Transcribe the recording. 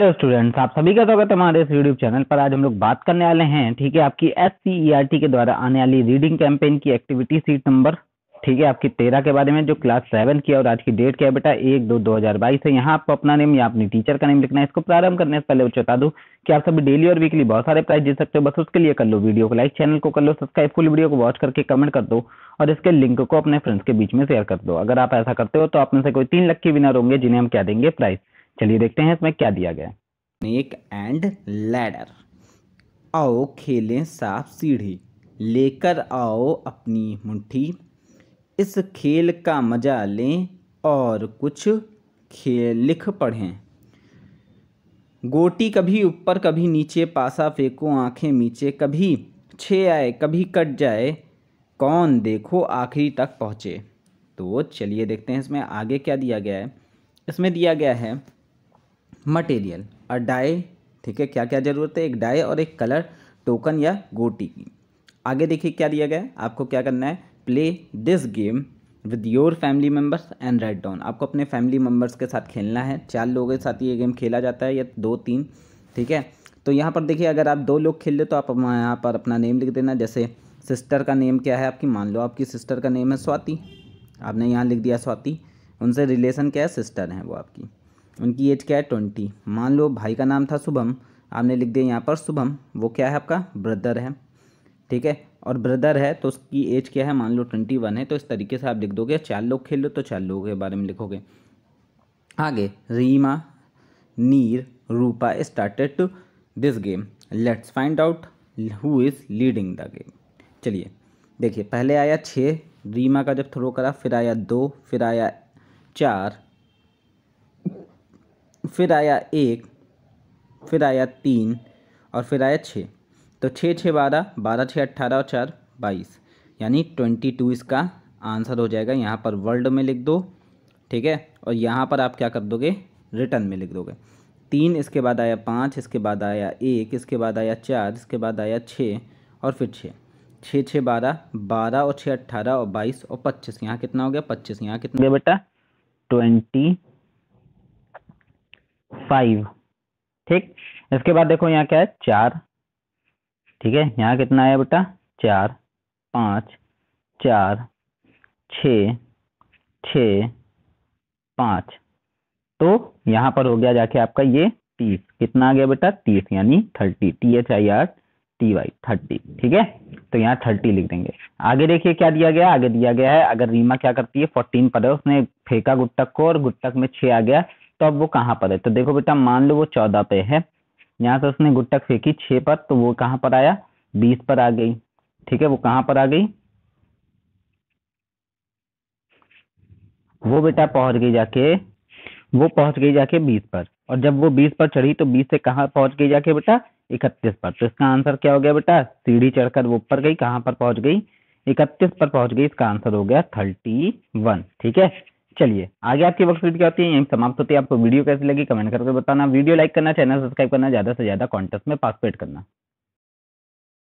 hello students आप सभी का स्वागत है हमारे इस यूट्यूब चैनल पर आज हम लोग बात करने वाले हैं ठीक है आपकी एस सी e के द्वारा आने वाली रीडिंग कैंपेन की एक्टिविटी सीट नंबर ठीक है आपकी तेरह के बारे में जो क्लास सेवन की और आज की डेट क्या है बेटा एक दो दो हज़ार बाईस है यहाँ आपको अपना नेम या अपनी टीचर का नेम लिखना है इसको प्रारंभ करने से पहले बता दूँ कि आप सभी डेली और वीकली बहुत सारे प्राइस जीत सकते हो बस उसके लिए कर लो वीडियो को लाइक चैनल को कर लो सब्सक्राइब फुल वीडियो को वॉच करके कमेंट कर दो और इसके लिंक को अपने फ्रेंड्स के बीच में शेयर कर दो अगर आप ऐसा करते हो तो आप में से कोई तीन लख के विनर होंगे जिन्हें हम क्या देंगे प्राइज़ चलिए देखते हैं इसमें क्या दिया गया स्नेक एंड लैडर आओ खेलें सांप सीढ़ी लेकर आओ अपनी मुट्ठी इस खेल का मज़ा लें और कुछ खेल लिख पढ़ें गोटी कभी ऊपर कभी नीचे पासा फेंको आंखें नीचे कभी छे आए कभी कट जाए कौन देखो आखिरी तक पहुँचे तो चलिए देखते हैं इसमें आगे क्या दिया गया है इसमें दिया गया है मटेरियल और डाई ठीक है क्या क्या ज़रूरत है एक डाई और एक कलर टोकन या गोटी की आगे देखिए क्या दिया गया आपको क्या करना है play this game with your family members and write down आपको अपने फैमिली मेम्बर्स के साथ खेलना है चार लोगों के साथ ये गेम खेला जाता है या दो तीन ठीक है तो यहाँ पर देखिए अगर आप दो लोग खेल ले तो आप यहाँ पर अपना नेम लिख देना जैसे सिस्टर का नेम क्या है आपकी मान लो आपकी सिस्टर का नेम है स्वाति आपने यहाँ लिख दिया स्वाति उनसे रिलेशन क्या है सिस्टर हैं वो आपकी उनकी एज क्या है ट्वेंटी मान लो भाई का नाम था शुभम आपने लिख दिया यहाँ पर शुभम वो क्या है आपका ब्रदर है ठीक है और ब्रदर है तो उसकी एज क्या है मान लो ट्वेंटी वन है तो इस तरीके से आप लिख दोगे चार लोग खेल लो तो चार लोगों के बारे में लिखोगे आगे Reema Neer Rupa started to this game let's find out who is leading the game चलिए देखिए पहले आया छः रीमा का जब थ्रो करा फिर आया दो फिर आया चार फिर आया एक फिर आया तीन और फिर आया छः तो छः छः बारह बारह छः अट्ठारह और चार बाईस यानी ट्वेंटी टू इसका आंसर हो जाएगा यहाँ पर वर्ल्ड में लिख दो ठीक है और यहाँ पर आप क्या कर दोगे रिटर्न में लिख दोगे तीन इसके बाद आया पाँच इसके बाद आया एक इसके बाद आया चार इसके बाद आया छः और फिर छः छः छः बारह बारह और छः अट्ठारह और बाईस और पच्चीस यहाँ कितना हो गया पच्चीस यहाँ कितना गया बेटा ट्वेंटी फाइव ठीक इसके बाद देखो यहाँ क्या है चार ठीक है यहाँ कितना आया बेटा चार पाँच चार छ छ पाँच तो यहाँ पर हो गया जाके आपका ये तीस कितना आ गया बेटा तीस यानी thirty T H I R T Y thirty ठीक है तो यहाँ थर्टी लिख देंगे आगे देखिए क्या दिया गया आगे दिया गया है अगर रीमा क्या करती है फोर्टीन पर है उसने फेंका गुट्टक को और गुट्टक में छः आ गया तो अब वो कहाँ पर है तो देखो बेटा मान लो वो चौदह पे है यहाँ से उसने गुट्टक फेंकी छः पर तो वो कहाँ पर आया बीस पर आ गई ठीक है वो कहाँ पर आ गई वो बेटा पहुंच गई जाके वो पहुंच गई जाके बीस पर और जब वो बीस पर चढ़ी तो बीस से कहाँ पहुंच गई जाके बेटा इकतीस पर तो इसका आंसर क्या हो गया बेटा सीढ़ी चढ़कर वो ऊपर गई कहाँ पर पहुंच गई इकतीस पर पहुंच गई इसका आंसर हो गया थर्टी वन ठीक है चलिए आगे आपकी वर्कशीट क्या होती है यहीं समाप्त होती है आपको वीडियो कैसी लगी कमेंट करके बताना वीडियो लाइक करना चैनल सब्सक्राइब करना ज़्यादा से ज़्यादा कॉन्टेस्ट में पार्टिसिपेट करना